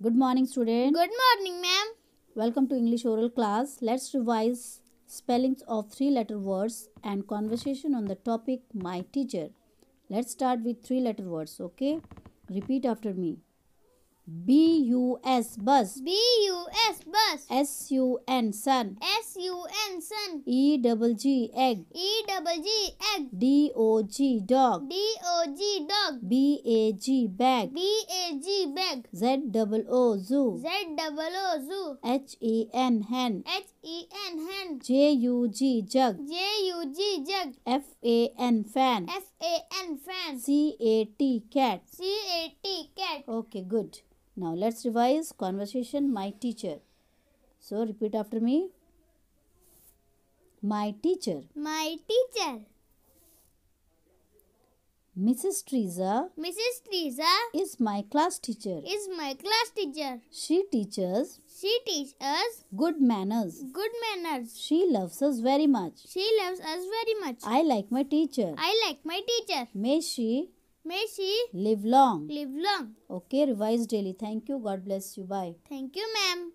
Good morning, student. Good morning, ma'am. Welcome to English oral class. Let's revise spellings of three letter words and conversation on the topic my teacher. Let's start with three letter words, okay? Repeat after me. B U S bus. B U S bus. S U N sun. S U N sun. E double G egg. E double G egg. D O G dog. D O G dog. B A G bag. B A G bag. Z double O zoo. Z double O zoo. H E N hen. H E N hen. J U G jug. J U G jug. F A N fan. F A N fan. C A T cat. C A T cat. Okay, good. Now let's revise conversation my teacher. So repeat after me. My teacher. My teacher. Mrs. Teresa. Mrs. Teresa is my class teacher. Is my class teacher. She teaches. She teaches good manners. Good manners. She loves us very much. She loves us very much. I like my teacher. I like my teacher. May she May she live long. Live long. Okay, revise daily. Thank you. God bless you. Bye. Thank you, ma'am.